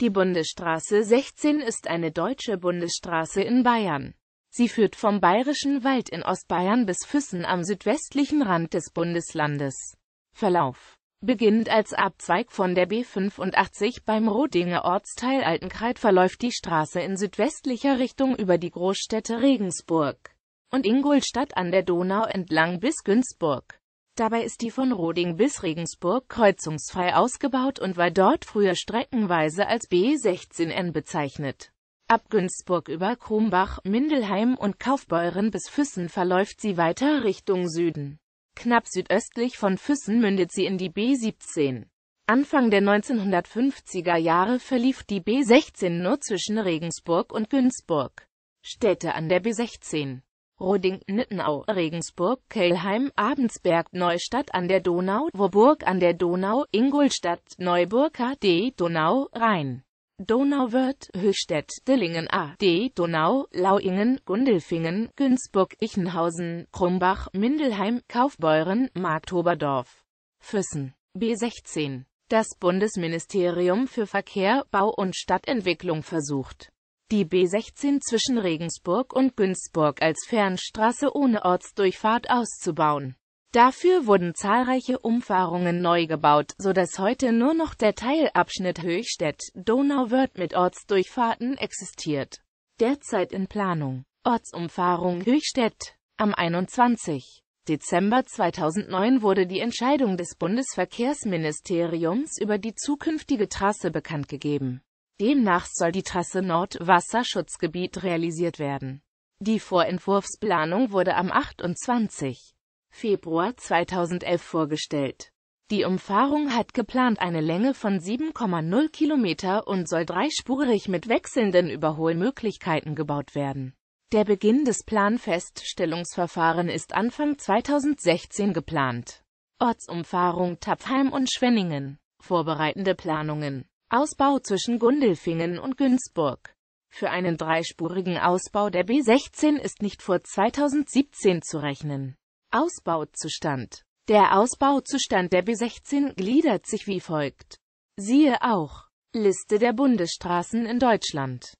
Die Bundesstraße 16 ist eine deutsche Bundesstraße in Bayern. Sie führt vom Bayerischen Wald in Ostbayern bis Füssen am südwestlichen Rand des Bundeslandes. Verlauf Beginnt als Abzweig von der B85 beim Rodinger Ortsteil Altenkreid verläuft die Straße in südwestlicher Richtung über die Großstädte Regensburg und Ingolstadt an der Donau entlang bis Günzburg. Dabei ist die von Roding bis Regensburg kreuzungsfrei ausgebaut und war dort früher streckenweise als B16N bezeichnet. Ab Günzburg über Krumbach, Mindelheim und Kaufbeuren bis Füssen verläuft sie weiter Richtung Süden. Knapp südöstlich von Füssen mündet sie in die B17. Anfang der 1950er Jahre verlief die B16 nur zwischen Regensburg und Günzburg. Städte an der B16 Roding, Nittenau, Regensburg, Kelheim, Abensberg, Neustadt an der Donau, Woburg an der Donau, Ingolstadt, Neuburg AD Donau, Rhein. Donauwörth, Höchstädt, Dillingen AD Donau, Lauingen, Gundelfingen, Günzburg, Ichenhausen, Krumbach, Mindelheim, Kaufbeuren, Marktoberdorf, Füssen. B16. Das Bundesministerium für Verkehr, Bau und Stadtentwicklung versucht die B16 zwischen Regensburg und Günzburg als Fernstraße ohne Ortsdurchfahrt auszubauen. Dafür wurden zahlreiche Umfahrungen neu gebaut, so dass heute nur noch der Teilabschnitt Höchstädt-Donauwörth mit Ortsdurchfahrten existiert. Derzeit in Planung. Ortsumfahrung Höchstädt. Am 21. Dezember 2009 wurde die Entscheidung des Bundesverkehrsministeriums über die zukünftige Trasse bekannt gegeben. Demnach soll die Trasse Nord Wasserschutzgebiet realisiert werden. Die Vorentwurfsplanung wurde am 28. Februar 2011 vorgestellt. Die Umfahrung hat geplant eine Länge von 7,0 Kilometer und soll dreispurig mit wechselnden Überholmöglichkeiten gebaut werden. Der Beginn des Planfeststellungsverfahrens ist Anfang 2016 geplant. Ortsumfahrung Tapfheim und Schwenningen. Vorbereitende Planungen Ausbau zwischen Gundelfingen und Günzburg. Für einen dreispurigen Ausbau der B16 ist nicht vor 2017 zu rechnen. Ausbauzustand Der Ausbauzustand der B16 gliedert sich wie folgt. Siehe auch Liste der Bundesstraßen in Deutschland